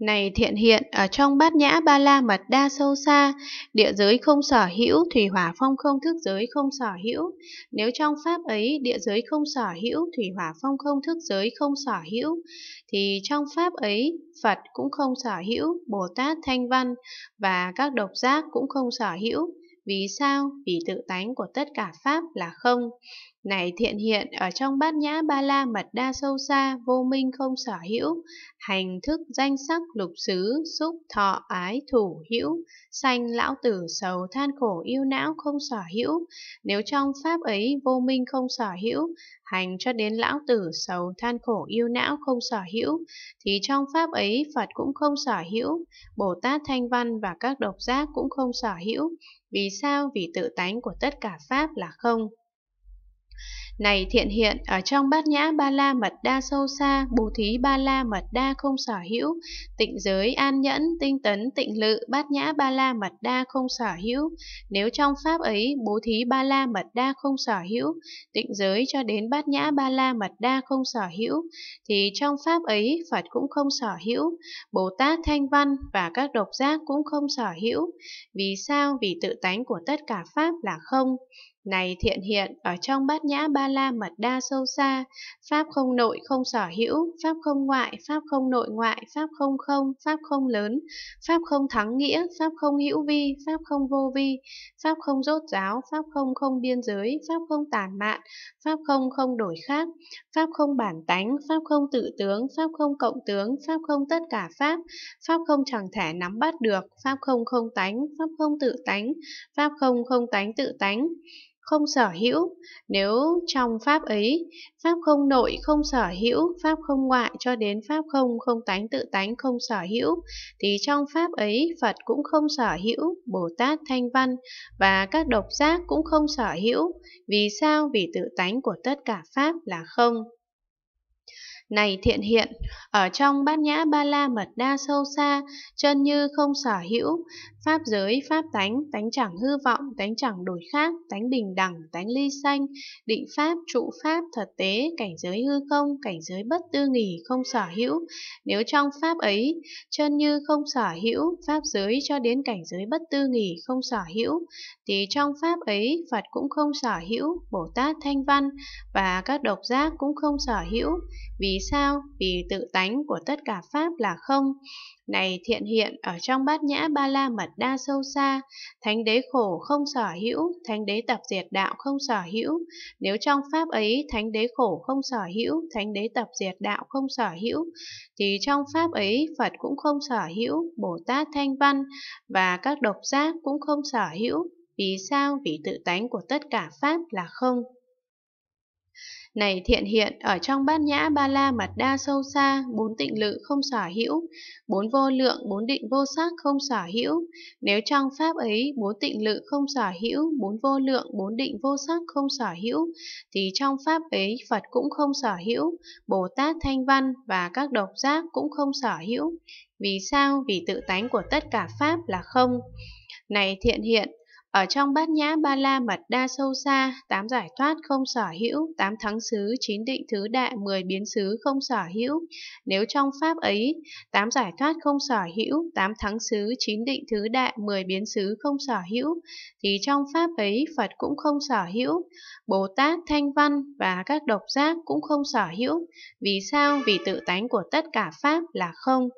Này thiện hiện, ở trong bát nhã ba la mật đa sâu xa, địa giới không sở hữu, thủy hỏa phong không thức giới không sở hữu. Nếu trong pháp ấy địa giới không sở hữu, thủy hỏa phong không thức giới không sở hữu, thì trong pháp ấy Phật cũng không sở hữu, Bồ Tát Thanh Văn và các độc giác cũng không sở hữu. Vì sao? Vì tự tánh của tất cả Pháp là không. Này thiện hiện, ở trong bát nhã ba la mật đa sâu xa, vô minh không sở hữu, hành thức danh sắc lục xứ, xúc thọ ái thủ hữu, sanh lão tử sầu than khổ yêu não không sở hữu. Nếu trong Pháp ấy vô minh không sở hữu, hành cho đến lão tử sầu than khổ yêu não không sở hữu, thì trong pháp ấy Phật cũng không sở hữu, Bồ Tát Thanh Văn và các độc giác cũng không sở hữu. Vì sao? Vì tự tánh của tất cả Pháp là không. Này thiện hiện, ở trong bát nhã ba la mật đa sâu xa, bồ thí ba la mật đa không sở hữu, tịnh giới an nhẫn, tinh tấn, tịnh lự, bát nhã ba la mật đa không sở hữu. Nếu trong pháp ấy, bố thí ba la mật đa không sở hữu, tịnh giới cho đến bát nhã ba la mật đa không sở hữu, thì trong pháp ấy Phật cũng không sở hữu, Bồ Tát Thanh Văn và các độc giác cũng không sở hữu. Vì sao? Vì tự tánh của tất cả pháp là không. Này thiện hiện, ở trong bát nhã ba la mật đa sâu xa, Pháp không nội không sở hữu, Pháp không ngoại, Pháp không nội ngoại, Pháp không không, Pháp không lớn, Pháp không thắng nghĩa, Pháp không hữu vi, Pháp không vô vi, Pháp không rốt ráo Pháp không không biên giới, Pháp không tàn mạn, Pháp không không đổi khác, Pháp không bản tánh, Pháp không tự tướng, Pháp không cộng tướng, Pháp không tất cả Pháp, Pháp không chẳng thể nắm bắt được, Pháp không không tánh, Pháp không tự tánh, Pháp không không tánh tự tánh không sở hữu. Nếu trong pháp ấy, pháp không nội không sở hữu, pháp không ngoại cho đến pháp không không tánh tự tánh không sở hữu, thì trong pháp ấy Phật cũng không sở hữu, Bồ Tát Thanh Văn và các độc giác cũng không sở hữu. Vì sao? Vì tự tánh của tất cả pháp là không. Này thiện hiện, ở trong bát nhã ba la mật đa sâu xa, chân như không sở hữu, pháp giới, pháp tánh, tánh chẳng hư vọng, tánh chẳng đổi khác, tánh bình đẳng, tánh ly sanh, định pháp, trụ pháp, thật tế, cảnh giới hư không, cảnh giới bất tư nghỉ, không sở hữu. Nếu trong pháp ấy, chân như không sở hữu, pháp giới cho đến cảnh giới bất tư nghỉ, không sở hữu, thì trong pháp ấy Phật cũng không sở hữu, Bồ Tát Thanh Văn và các độc giác cũng không sở hữu, vì vì sao? Vì tự tánh của tất cả pháp là không. Này thiện hiện ở trong bát nhã ba la mật đa sâu xa, thánh đế khổ không sở hữu, thánh đế tập diệt đạo không sở hữu. Nếu trong pháp ấy thánh đế khổ không sở hữu, thánh đế tập diệt đạo không sở hữu, thì trong pháp ấy Phật cũng không sở hữu, Bồ Tát Thanh Văn và các độc giác cũng không sở hữu. Vì sao? Vì tự tánh của tất cả pháp là không. Này thiện hiện, ở trong bát nhã ba la mật đa sâu xa, bốn tịnh lự không sở hữu, bốn vô lượng, bốn định vô sắc không sở hữu. Nếu trong pháp ấy, bốn tịnh lự không sở hữu, bốn vô lượng, bốn định vô sắc không sở hữu, thì trong pháp ấy Phật cũng không sở hữu, Bồ Tát Thanh Văn và các độc giác cũng không sở hữu. Vì sao? Vì tự tánh của tất cả pháp là không. Này thiện hiện, ở trong bát nhã ba la mật đa sâu xa, tám giải thoát không sở hữu, tám thắng xứ, chín định thứ đại, mười biến xứ không sở hữu. Nếu trong pháp ấy, tám giải thoát không sở hữu, tám thắng xứ, chín định thứ đại, mười biến xứ không sở hữu, thì trong pháp ấy Phật cũng không sở hữu, Bồ Tát, Thanh Văn và các độc giác cũng không sở hữu. Vì sao? Vì tự tánh của tất cả pháp là không.